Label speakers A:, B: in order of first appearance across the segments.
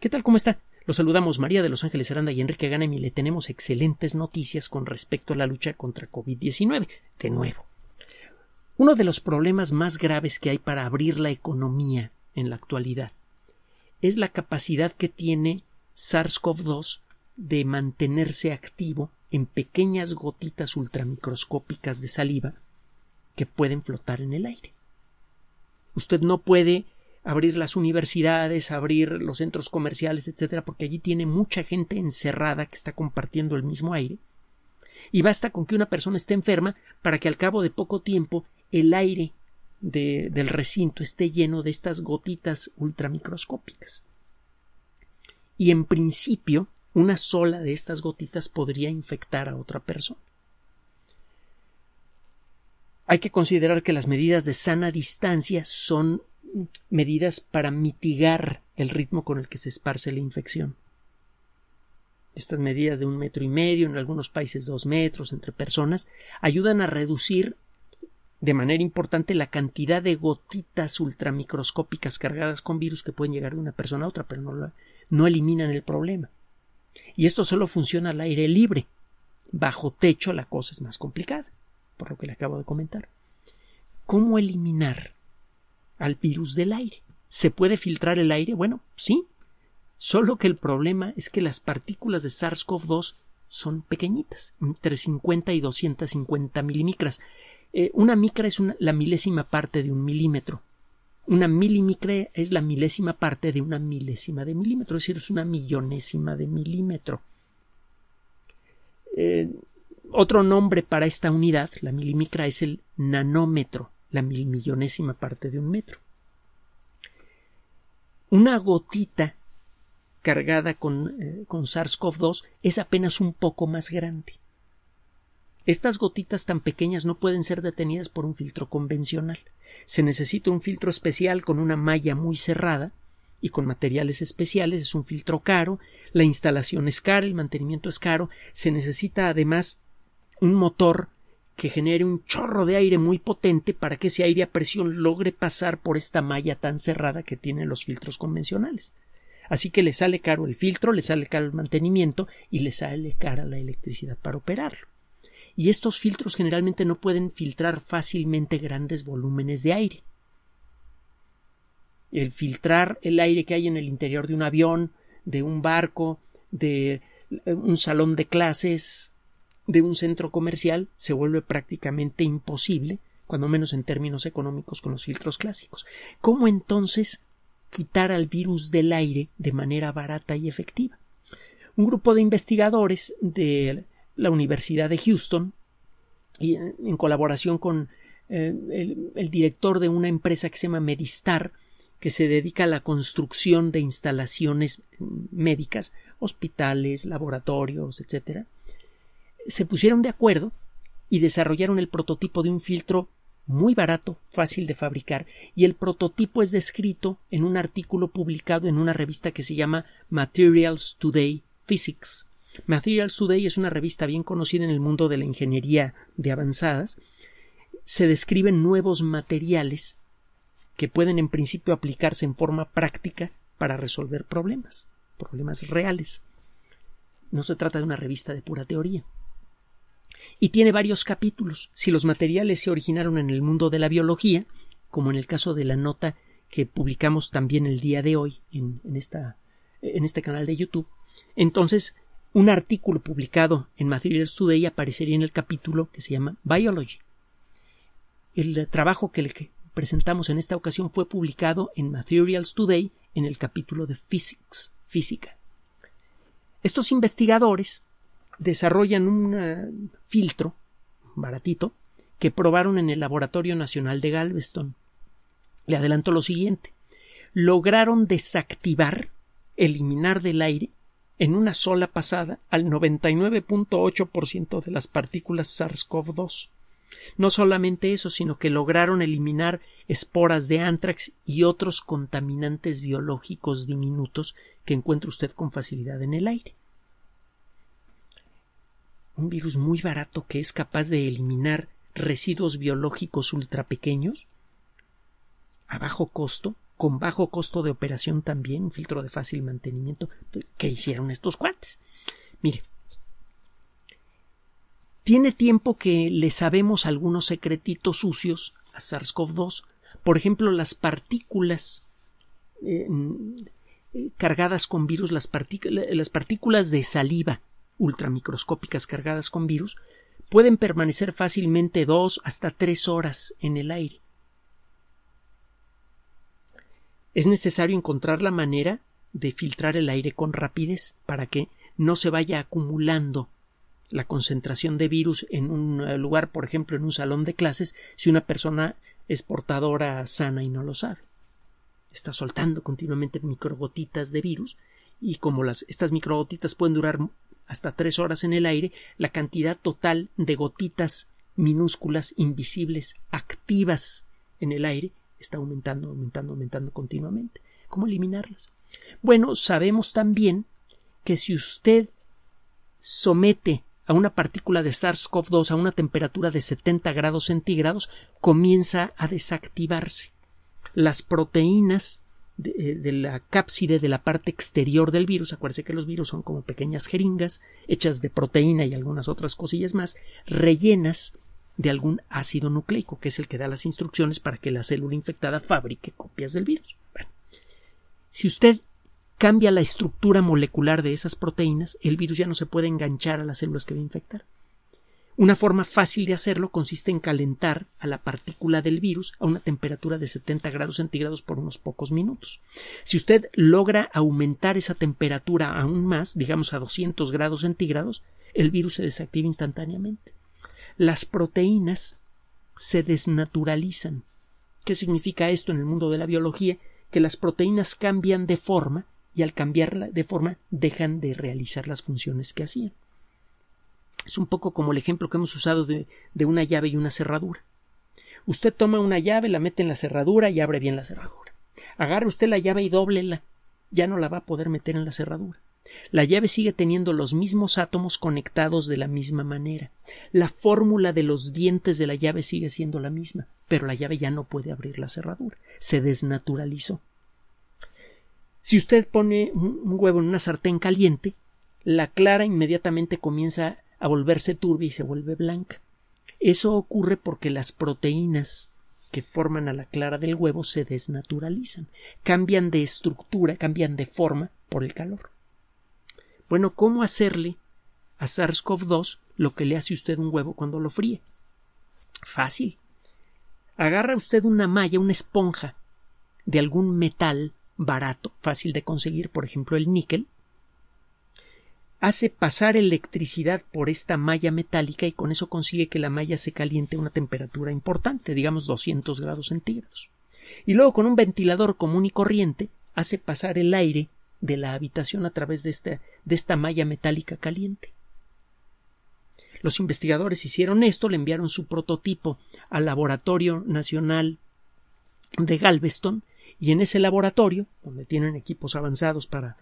A: ¿Qué tal? ¿Cómo está? Los saludamos María de Los Ángeles Aranda y Enrique Ganem le tenemos excelentes noticias con respecto a la lucha contra COVID-19. De nuevo. Uno de los problemas más graves que hay para abrir la economía en la actualidad es la capacidad que tiene SARS-CoV-2 de mantenerse activo en pequeñas gotitas ultramicroscópicas de saliva que pueden flotar en el aire. Usted no puede abrir las universidades, abrir los centros comerciales, etcétera, porque allí tiene mucha gente encerrada que está compartiendo el mismo aire. Y basta con que una persona esté enferma para que al cabo de poco tiempo el aire del recinto esté lleno de estas gotitas ultramicroscópicas. Y en principio, una sola de estas gotitas podría infectar a otra persona. Hay que considerar que las medidas de sana distancia son medidas para mitigar el ritmo con el que se esparce la infección. Estas medidas de un metro y medio, en algunos países dos metros entre personas, ayudan a reducir de manera importante la cantidad de gotitas ultramicroscópicas cargadas con virus que pueden llegar de una persona a otra, pero no, no eliminan el problema. Y esto solo funciona al aire libre. Bajo techo la cosa es más complicada, por lo que le acabo de comentar. ¿Cómo eliminar al virus del aire. ¿Se puede filtrar el aire? Bueno, sí. Solo que el problema es que las partículas de SARS-CoV-2 son pequeñitas, entre 50 y 250 milimicras. Eh, una micra es la milésima parte de un milímetro. Una milimicra es la milésima parte de una milésima de milímetro, es decir, es una millonésima de milímetro. Eh, otro nombre para esta unidad, la milimicra, es el nanómetro la milmillonésima parte de un metro. Una gotita cargada con, eh, con SARS-CoV-2 es apenas un poco más grande. Estas gotitas tan pequeñas no pueden ser detenidas por un filtro convencional. Se necesita un filtro especial con una malla muy cerrada y con materiales especiales. Es un filtro caro, la instalación es cara, el mantenimiento es caro. Se necesita además un motor que genere un chorro de aire muy potente para que ese aire a presión logre pasar por esta malla tan cerrada que tienen los filtros convencionales. Así que le sale caro el filtro, le sale caro el mantenimiento y le sale cara la electricidad para operarlo. Y estos filtros generalmente no pueden filtrar fácilmente grandes volúmenes de aire. El filtrar el aire que hay en el interior de un avión, de un barco, de eh, un salón de clases, de un centro comercial se vuelve prácticamente imposible, cuando menos en términos económicos, con los filtros clásicos. ¿Cómo entonces quitar al virus del aire de manera barata y efectiva? Un grupo de investigadores de la Universidad de Houston, y eh, en colaboración con eh, el, el director de una empresa que se llama Medistar, que se dedica a la construcción de instalaciones mm, médicas, hospitales, laboratorios, etcétera, se pusieron de acuerdo y desarrollaron el prototipo de un filtro muy barato, fácil de fabricar, y el prototipo es descrito en un artículo publicado en una revista que se llama Materials Today Physics. Materials Today es una revista bien conocida en el mundo de la ingeniería de avanzadas. Se describen nuevos materiales que pueden en principio aplicarse en forma práctica para resolver problemas, problemas reales. No se trata de una revista de pura teoría y tiene varios capítulos. Si los materiales se originaron en el mundo de la biología, como en el caso de la nota que publicamos también el día de hoy en, en este canal de YouTube, entonces un artículo publicado en Materials Today aparecería en el capítulo que se llama Biology. El trabajo que, que presentamos en esta ocasión fue publicado en Materials Today en el capítulo de Physics, física. Estos investigadores desarrollan un eh, filtro baratito que probaron en el Laboratorio Nacional de Galveston. Le adelanto lo siguiente. Lograron desactivar, eliminar del aire, en una sola pasada, al 99.8% de las partículas SARS-CoV-2. No solamente eso, sino que lograron eliminar esporas de antrax y otros contaminantes biológicos diminutos que encuentra usted con facilidad en el aire un virus muy barato que es capaz de eliminar residuos biológicos ultrapequeños a bajo costo, con bajo costo de operación también, un filtro de fácil mantenimiento, pues, ¿Qué hicieron estos cuates. Mire, tiene tiempo que le sabemos algunos secretitos sucios a SARS-CoV-2, por ejemplo, las partículas eh, mm, eh, cargadas con virus, las, las partículas de saliva ultramicroscópicas cargadas con virus pueden permanecer fácilmente dos hasta tres horas en el aire. Es necesario encontrar la manera de filtrar el aire con rapidez para que no se vaya acumulando la concentración de virus en un eh, lugar, por ejemplo, en un salón de clases, si una persona es portadora sana y no lo sabe. Está soltando continuamente microgotitas de virus y como estas microgotitas pueden durar hasta tres horas en el aire la cantidad total de gotitas minúsculas, invisibles, activas en el aire, está aumentando, aumentando, aumentando continuamente. ¿Cómo eliminarlas? Bueno, sabemos también que si usted somete a una partícula de SARS-CoV-2 a una temperatura de 70 grados centígrados, comienza a desactivarse. Las proteínas eh, de, la cápside de la parte exterior del virus. acuérdese que los virus son como pequeñas jeringas hechas de proteína y algunas otras cosillas más, rellenas de algún ácido nucleico, que es el que da las instrucciones para que la célula infectada fabrique copias del virus. si usted cambia la estructura molecular de esas proteínas, el virus ya no se puede enganchar a las células que va a infectar. Una forma fácil de hacerlo consiste en calentar a la partícula del virus a una temperatura de 70 grados centígrados por unos pocos minutos. Si usted logra aumentar esa temperatura aún más, digamos a 200 grados centígrados, el virus se desactiva instantáneamente. Las proteínas se desnaturalizan. ¿Qué significa esto en el mundo de la biología? Que las proteínas cambian de forma y al cambiar de forma dejan de realizar las funciones que hacían. Es un poco como el ejemplo que hemos usado de, una llave y una cerradura. Usted toma una llave, la mete en la cerradura y abre bien la cerradura. Agarre usted la llave y dóblela. Ya no la va a poder meter en la cerradura. La llave sigue teniendo los mismos átomos conectados de la misma manera. La fórmula de los dientes de la llave sigue siendo la misma, pero la llave ya no puede abrir la cerradura. Se desnaturalizó. Si usted pone un huevo en una sartén caliente, la clara inmediatamente comienza a volverse turbia y se vuelve blanca. Eso ocurre porque las proteínas que forman a la clara del huevo se desnaturalizan, cambian de estructura, cambian de forma por el calor. Bueno, ¿cómo hacerle a SARS-CoV-2 lo que le hace usted un huevo cuando lo fríe? Fácil. Agarra usted una malla, una esponja de algún metal barato, fácil de conseguir, por ejemplo el níquel, hace pasar electricidad por esta malla metálica y con eso consigue que la malla se caliente a una temperatura importante, digamos 200 grados centígrados. Y luego con un ventilador común y corriente hace pasar el aire de la habitación a través de esta, de esta malla metálica caliente. Los investigadores hicieron esto, le enviaron su prototipo al Laboratorio Nacional de Galveston y en ese laboratorio, donde tienen equipos avanzados para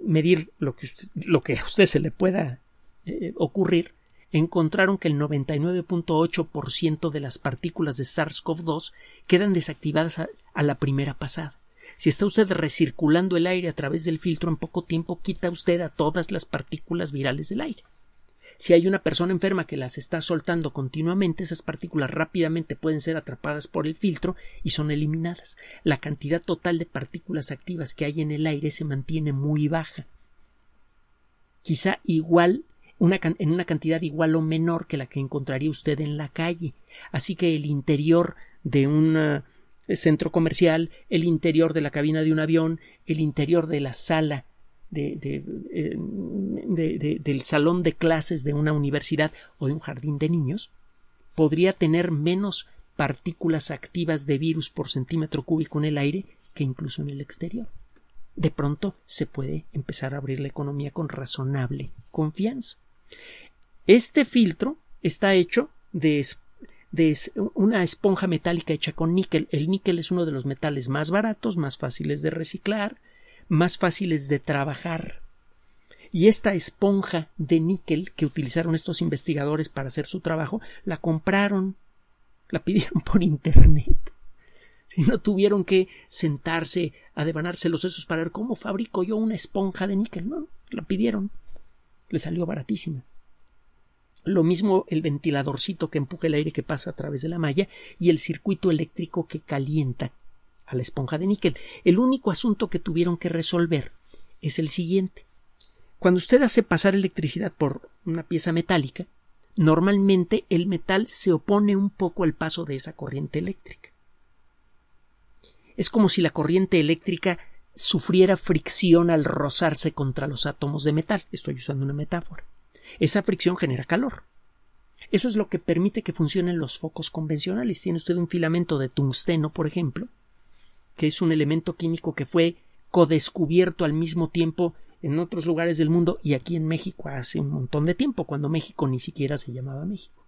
A: medir lo que, lo que a usted se le pueda eh, ocurrir, encontraron que el 99.8% de las partículas de SARS-CoV-2 quedan desactivadas a, la primera pasada. Si está usted recirculando el aire a través del filtro, en poco tiempo quita usted a todas las partículas virales del aire. Si hay una persona enferma que las está soltando continuamente, esas partículas rápidamente pueden ser atrapadas por el filtro y son eliminadas. La cantidad total de partículas activas que hay en el aire se mantiene muy baja. Quizá igual en una cantidad igual o menor que la que encontraría usted en la calle. Así que el interior de un eh, centro comercial, el interior de la cabina de un avión, el interior de la sala eh, del salón de clases de una universidad o de un jardín de niños podría tener menos partículas activas de virus por centímetro cúbico en el aire que incluso en el exterior. De pronto se puede empezar a abrir la economía con razonable confianza. Este filtro está hecho de, de una esponja metálica hecha con níquel. El níquel es uno de los metales más baratos, más fáciles de reciclar, más fáciles de trabajar. Y esta esponja de níquel que utilizaron estos investigadores para hacer su trabajo, la compraron, la pidieron por Internet. Si no tuvieron que sentarse a devanarse los sesos para ver cómo fabrico yo una esponja de níquel. No, la pidieron. Le salió baratísima. Lo mismo el ventiladorcito que empuja el aire que pasa a través de la malla y el circuito eléctrico que calienta a la esponja de níquel. El único asunto que tuvieron que resolver es el siguiente. Cuando usted hace pasar electricidad por una pieza metálica, normalmente el metal se opone un poco al paso de esa corriente eléctrica. Es como si la corriente eléctrica sufriera fricción al rozarse contra los átomos de metal. Estoy usando una metáfora. Esa fricción genera calor. Eso es lo que permite que funcionen los focos convencionales. Tiene usted un filamento de tungsteno, por ejemplo, que es un elemento químico que fue codescubierto al mismo tiempo en otros lugares del mundo y aquí en México hace un montón de tiempo, cuando México ni siquiera se llamaba México.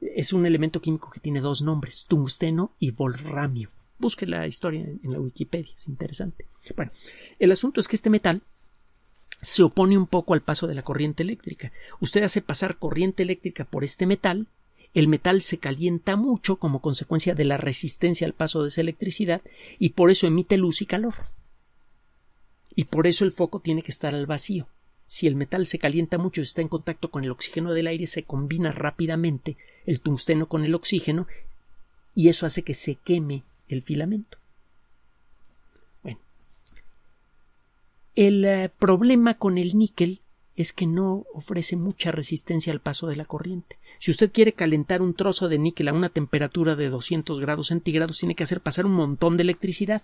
A: Es un elemento químico que tiene dos nombres, tungsteno y volramio. Busque la historia en la Wikipedia, es interesante. Bueno, el asunto es que este metal se opone un poco al paso de la corriente eléctrica. Usted hace pasar corriente eléctrica por este metal el metal se calienta mucho como consecuencia de la resistencia al paso de esa electricidad y por eso emite luz y calor. Y por eso el foco tiene que estar al vacío. Si el metal se calienta mucho y está en contacto con el oxígeno del aire, se combina rápidamente el tungsteno con el oxígeno y eso hace que se queme el filamento. Bueno, el eh, problema con el níquel es que no ofrece mucha resistencia al paso de la corriente. Si usted quiere calentar un trozo de níquel a una temperatura de 200 grados centígrados, tiene que hacer pasar un montón de electricidad.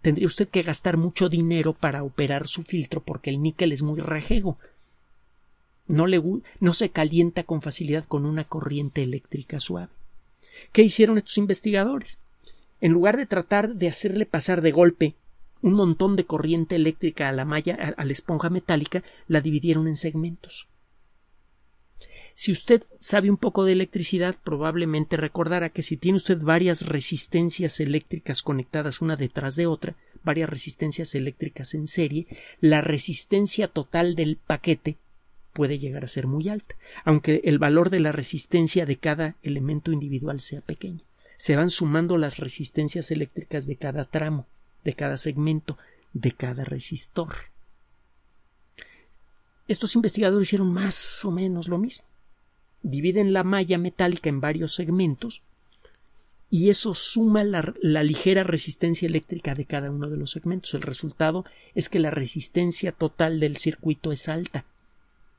A: Tendría usted que gastar mucho dinero para operar su filtro porque el níquel es muy rejego. No, le, no se calienta con facilidad con una corriente eléctrica suave. ¿Qué hicieron estos investigadores? En lugar de tratar de hacerle pasar de golpe un montón de corriente eléctrica a la malla, a, la esponja metálica, la dividieron en segmentos. Si usted sabe un poco de electricidad, probablemente recordará que si tiene usted varias resistencias eléctricas conectadas una detrás de otra, varias resistencias eléctricas en serie, la resistencia total del paquete puede llegar a ser muy alta, aunque el valor de la resistencia de cada elemento individual sea pequeño. Se van sumando las resistencias eléctricas de cada tramo de cada segmento, de cada resistor. Estos investigadores hicieron más o menos lo mismo. Dividen la malla metálica en varios segmentos y eso suma la, ligera resistencia eléctrica de cada uno de los segmentos. El resultado es que la resistencia total del circuito es alta,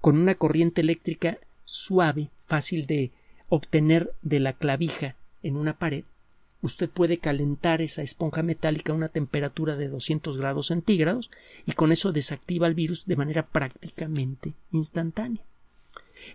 A: con una corriente eléctrica suave, fácil de obtener de la clavija en una pared, usted puede calentar esa esponja metálica a una temperatura de 200 grados centígrados y con eso desactiva el virus de manera prácticamente instantánea.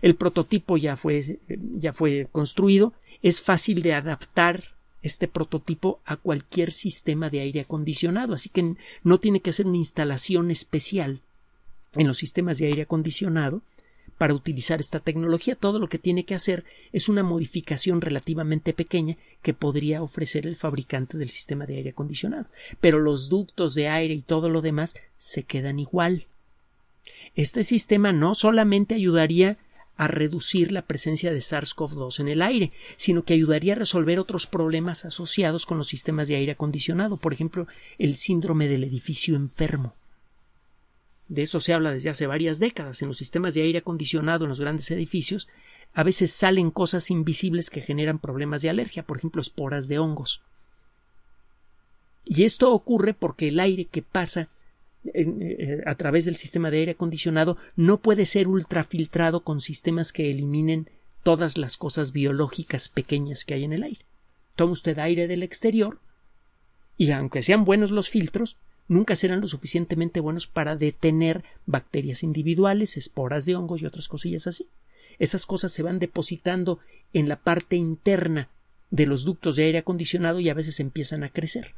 A: El prototipo ya fue, ya fue construido, es fácil de adaptar este prototipo a cualquier sistema de aire acondicionado, así que no tiene que hacer una instalación especial en los sistemas de aire acondicionado para utilizar esta tecnología. Todo lo que tiene que hacer es una modificación relativamente pequeña que podría ofrecer el fabricante del sistema de aire acondicionado. Pero los ductos de aire y todo lo demás se quedan igual. Este sistema no solamente ayudaría a reducir la presencia de SARS-CoV-2 en el aire, sino que ayudaría a resolver otros problemas asociados con los sistemas de aire acondicionado, por ejemplo, el síndrome del edificio enfermo de eso se habla desde hace varias décadas, en los sistemas de aire acondicionado en los grandes edificios, a veces salen cosas invisibles que generan problemas de alergia, por ejemplo, esporas de hongos. Y esto ocurre porque el aire que pasa eh, a través del sistema de aire acondicionado no puede ser ultrafiltrado con sistemas que eliminen todas las cosas biológicas pequeñas que hay en el aire. Toma usted aire del exterior y aunque sean buenos los filtros, nunca serán lo suficientemente buenos para detener bacterias individuales, esporas de hongos y otras cosillas así. Esas cosas se van depositando en la parte interna de los ductos de aire acondicionado y a veces empiezan a crecer.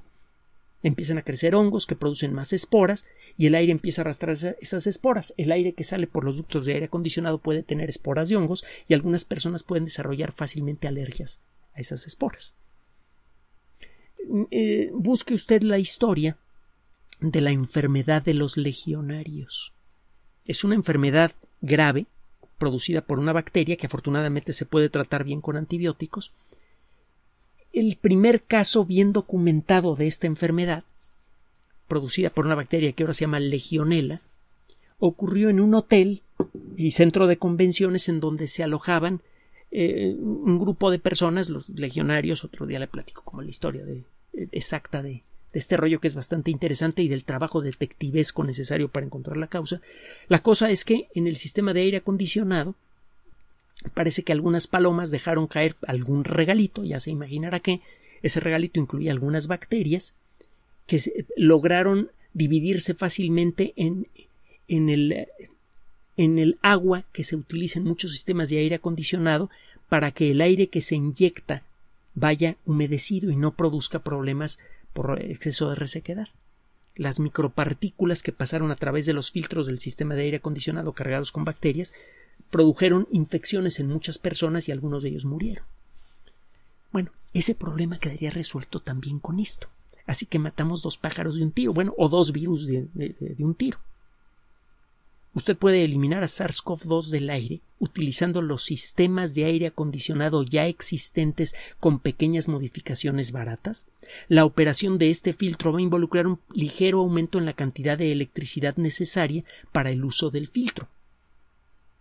A: Empiezan a crecer hongos que producen más esporas y el aire empieza a arrastrar esas esporas. El aire que sale por los ductos de aire acondicionado puede tener esporas de hongos y algunas personas pueden desarrollar fácilmente alergias a esas esporas. Eh, busque usted la historia de la enfermedad de los legionarios. Es una enfermedad grave producida por una bacteria que afortunadamente se puede tratar bien con antibióticos. El primer caso bien documentado de esta enfermedad, producida por una bacteria que ahora se llama legionela, ocurrió en un hotel y centro de convenciones en donde se alojaban eh, un grupo de personas, los legionarios, otro día le platico como la historia exacta de, de este rollo que es bastante interesante y del trabajo detectivesco necesario para encontrar la causa. La cosa es que en el sistema de aire acondicionado parece que algunas palomas dejaron caer algún regalito, ya se imaginará que ese regalito incluía algunas bacterias que lograron dividirse fácilmente en, en el en el agua que se utiliza en muchos sistemas de aire acondicionado para que el aire que se inyecta vaya humedecido y no produzca problemas por exceso de resequedad. Las micropartículas que pasaron a través de los filtros del sistema de aire acondicionado cargados con bacterias produjeron infecciones en muchas personas y algunos de ellos murieron. Bueno, ese problema quedaría resuelto también con esto. Así que matamos dos pájaros de un tiro, bueno, o dos virus de un tiro. Usted puede eliminar a SARS-CoV-2 del aire utilizando los sistemas de aire acondicionado ya existentes con pequeñas modificaciones baratas. La operación de este filtro va a involucrar un ligero aumento en la cantidad de electricidad necesaria para el uso del filtro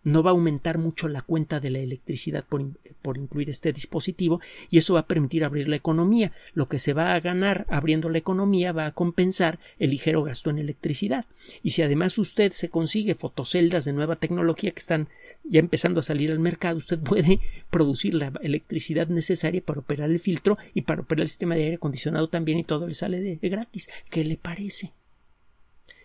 A: no va a aumentar mucho la cuenta de la electricidad por, incluir este dispositivo y eso va a permitir abrir la economía. Lo que se va a ganar abriendo la economía va a compensar el ligero gasto en electricidad. Y si además usted se consigue fotoceldas de nueva tecnología que están ya empezando a salir al mercado, usted puede producir la electricidad necesaria para operar el filtro y para operar el sistema de aire acondicionado también y todo le sale de, de gratis. ¿Qué le parece?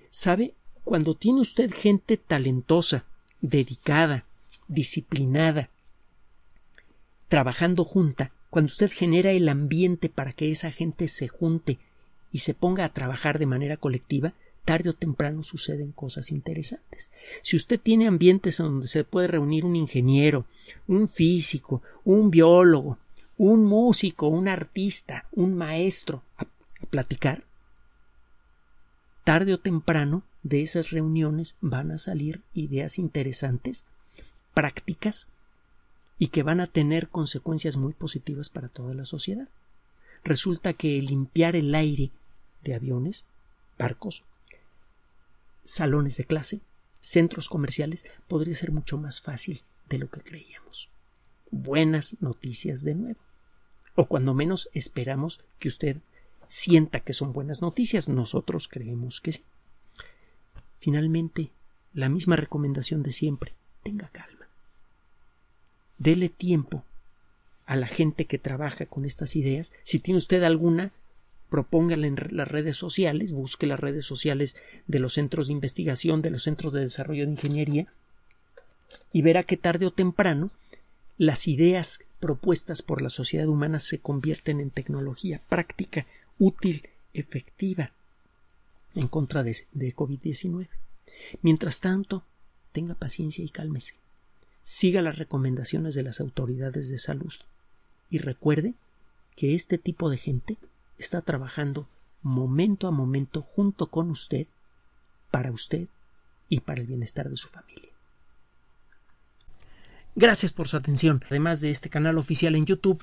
A: ¿Sabe? Cuando tiene usted gente talentosa dedicada, disciplinada, trabajando junta, cuando usted genera el ambiente para que esa gente se junte y se ponga a trabajar de manera colectiva, tarde o temprano suceden cosas interesantes. Si usted tiene ambientes en donde se puede reunir un ingeniero, un físico, un biólogo, un músico, un artista, un maestro a platicar, tarde o temprano de esas reuniones van a salir ideas interesantes, prácticas, y que van a tener consecuencias muy positivas para toda la sociedad. Resulta que limpiar el aire de aviones, barcos, salones de clase, centros comerciales, podría ser mucho más fácil de lo que creíamos. Buenas noticias de nuevo. O cuando menos esperamos que usted sienta que son buenas noticias. Nosotros creemos que sí. Finalmente, la misma recomendación de siempre, tenga calma. Dele tiempo a la gente que trabaja con estas ideas. Si tiene usted alguna, propóngala en las redes sociales, busque las redes sociales de los centros de investigación, de los centros de desarrollo de ingeniería, y verá que tarde o temprano las ideas propuestas por la sociedad humana se convierten en tecnología práctica útil, efectiva en contra de, COVID-19. Mientras tanto, tenga paciencia y cálmese. Siga las recomendaciones de las autoridades de salud y recuerde que este tipo de gente está trabajando momento a momento junto con usted, para usted y para el bienestar de su familia. Gracias por su atención. Además de este canal oficial en YouTube,